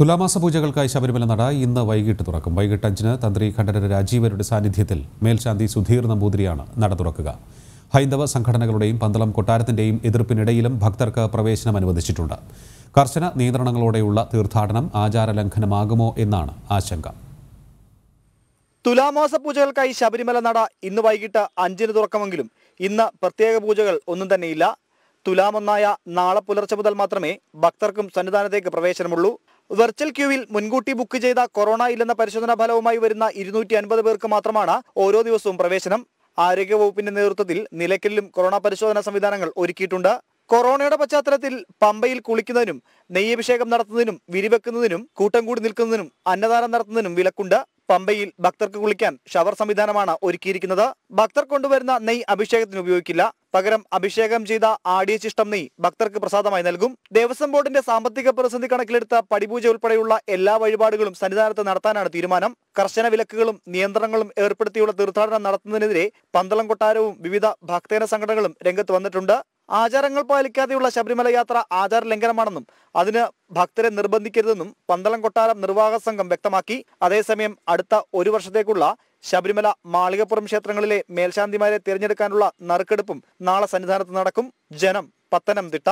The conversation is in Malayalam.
തുലാമാസ പൂജകൾക്കായി ശബരിമല നട ഇന്ന് വൈകിട്ട് തുറക്കും വൈകിട്ട് അഞ്ചിന് തന്ത്രി ഖണ്ഡന രാജീവരുടെ സാന്നിധ്യത്തിൽ മേൽശാന്തി സുധീർ നമ്പൂതിരിയാണ് നട തുറക്കുക ഹൈന്ദവ സംഘടനകളുടെയും പന്തളം കൊട്ടാരത്തിൻ്റെയും എതിർപ്പിനിടയിലും ഭക്തർക്ക് പ്രവേശനം അനുവദിച്ചിട്ടുണ്ട് കർശന നിയന്ത്രണങ്ങളോടെയുള്ള തീർത്ഥാടനം ആചാരലംഘനമാകുമോ എന്നാണ് ആശങ്ക തുലാമാസ പൂജകൾക്കായി ശബരിമല നട ഇന്ന് വൈകിട്ട് അഞ്ചിന് തുറക്കുമെങ്കിലും ഇന്ന് പ്രത്യേക പൂജകൾ ഒന്നും തന്നെയില്ല തുലാമൊന്നായ നാളെ പുലർച്ചെ മുതൽ മാത്രമേ ഭക്തർക്കും സന്നിധാനത്തേക്ക് പ്രവേശനമുള്ളൂ വെർച്വൽ ക്യൂവിൽ മുൻകൂട്ടി ബുക്ക് ചെയ്ത കൊറോണ ഇല്ലെന്ന പരിശോധനാ ഫലവുമായി വരുന്ന ഇരുന്നൂറ്റി അൻപത് പേർക്ക് മാത്രമാണ് ഓരോ ദിവസവും പ്രവേശനം ആരോഗ്യവകുപ്പിന്റെ നേതൃത്വത്തിൽ നിലയ്ക്കലിലും കൊറോണ പരിശോധനാ സംവിധാനങ്ങൾ ഒരുക്കിയിട്ടുണ്ട് കൊറോണയുടെ പശ്ചാത്തലത്തിൽ പമ്പയിൽ കുളിക്കുന്നതിനും നെയ്യഭിഷേകം നടത്തുന്നതിനും വിരിവെക്കുന്നതിനും കൂട്ടം കൂടി നിൽക്കുന്നതിനും അന്നദാനം നടത്തുന്നതിനും വിലക്കുണ്ട് പമ്പയിൽ ഭക്തർക്ക് കുളിക്കാൻ ഷവർ സംവിധാനമാണ് ഒരുക്കിയിരിക്കുന്നത് ഭക്തർ കൊണ്ടുവരുന്ന നെയ്യ് അഭിഷേകത്തിന് ഉപയോഗിക്കില്ല പകരം അഭിഷേകം ചെയ്ത ആടിയ ചിഷ്ടം നീ ഭക്തർക്ക് പ്രസാദമായി നൽകും ദേവസ്വം ബോർഡിന്റെ സാമ്പത്തിക പ്രതിസന്ധി കണക്കിലെടുത്ത പടിപൂജ ഉൾപ്പെടെയുള്ള എല്ലാ വഴിപാടുകളും സന്നിധാനത്ത് നടത്താനാണ് തീരുമാനം കർശന വിലക്കുകളും നിയന്ത്രണങ്ങളും ഏർപ്പെടുത്തിയുള്ള തീർത്ഥാടനം നടത്തുന്നതിനെതിരെ പന്തളം കൊട്ടാരവും വിവിധ ഭക്തജന സംഘടനകളും രംഗത്ത് വന്നിട്ടുണ്ട് ആചാരങ്ങൾ പാലിക്കാതെയുള്ള ശബരിമല യാത്ര ആചാര ലംഘനമാണെന്നും അതിന് ഭക്തരെ നിർബന്ധിക്കരുതെന്നും പന്തളം കൊട്ടാരം നിർവാഹക സംഘം വ്യക്തമാക്കി അതേസമയം അടുത്ത ഒരു വർഷത്തേക്കുള്ള ശബരിമല മാളികപ്പുറം ക്ഷേത്രങ്ങളിലെ മേൽശാന്തിമാരെ തിരഞ്ഞെടുക്കാനുള്ള നറുക്കെടുപ്പും നാളെ സന്നിധാനത്ത് നടക്കും ജനം പത്തനംതിട്ട